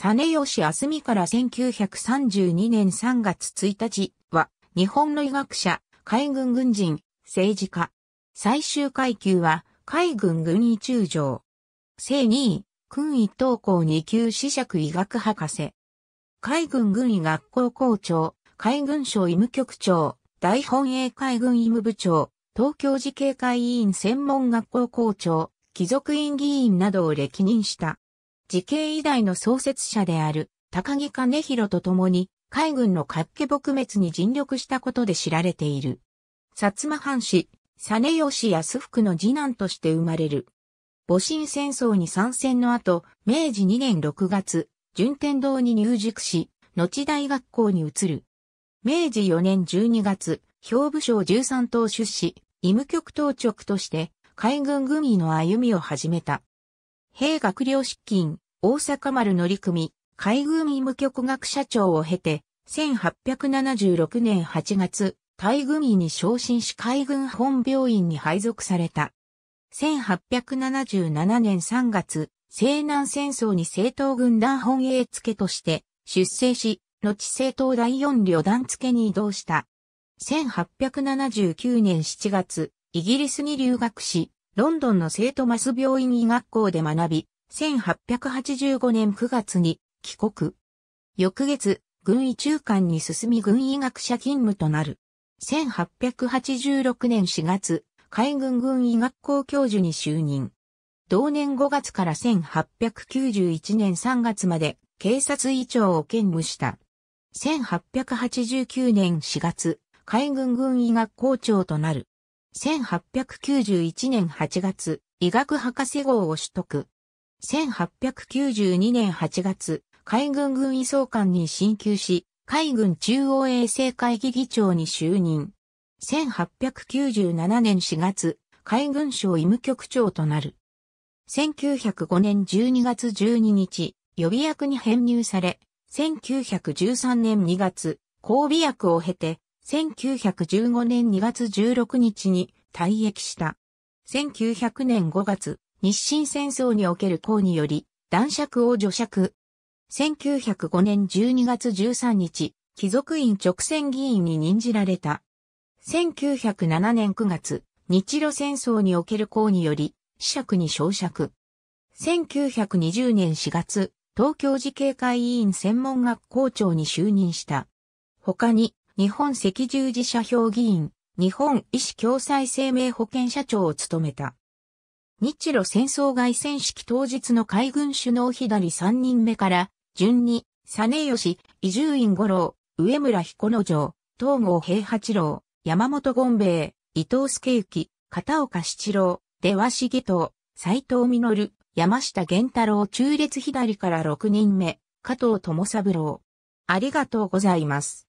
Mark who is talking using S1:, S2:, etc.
S1: 実吉アスミから1932年3月1日は、日本の医学者、海軍軍人、政治家。最終階級は、海軍軍医中将。正2位、軍医等校2級子爵医学博士。海軍軍医学校校長、海軍省医務局長、大本営海軍医務部長、東京慈恵会委員専門学校校長、貴族院議員などを歴任した。時系医大の創設者である高木兼弘と共に海軍の活気撲滅に尽力したことで知られている。薩摩藩士、根吉安福の次男として生まれる。戊辰戦争に参戦の後、明治2年6月、順天堂に入塾し、後大学校に移る。明治4年12月、兵部省13等出資、医務局当直として、海軍軍医の歩みを始めた。兵学寮執勤、大阪丸乗組、海軍医務局学社長を経て、1876年8月、大軍医に昇進し海軍本病院に配属された。1877年3月、西南戦争に政党軍団本営付として出征し、後政党第四旅団付に移動した。1879年7月、イギリスに留学し、ロンドンの聖トマス病院医学校で学び、1885年9月に帰国。翌月、軍医中間に進み軍医学者勤務となる。1886年4月、海軍軍医学校教授に就任。同年5月から1891年3月まで警察委長を兼務した。1889年4月、海軍軍医学校長となる。1891年8月、医学博士号を取得。1892年8月、海軍軍医総監に進級し、海軍中央衛生会議議長に就任。1897年4月、海軍省医務局長となる。1905年12月12日、予備役に編入され、1913年2月、交尾役を経て、1915年2月16日に退役した。1900年5月、日清戦争における功により、男爵を除爵。1905年12月13日、貴族院直選議員に任じられた。1907年9月、日露戦争における功により、子爵に昇爵。1920年4月、東京寺警会委員専門学校長に就任した。他に、日本赤十字社評議員、日本医師共済生命保険社長を務めた。日露戦争外戦式当日の海軍首脳左3人目から、順に、ヨシ、伊集院五郎、上村彦之丞、東郷平八郎、山本権兵衛、伊藤助之、片岡七郎、出羽義藤、斎藤実、山下源太郎中列左から6人目、加藤智三郎。ありがとうございます。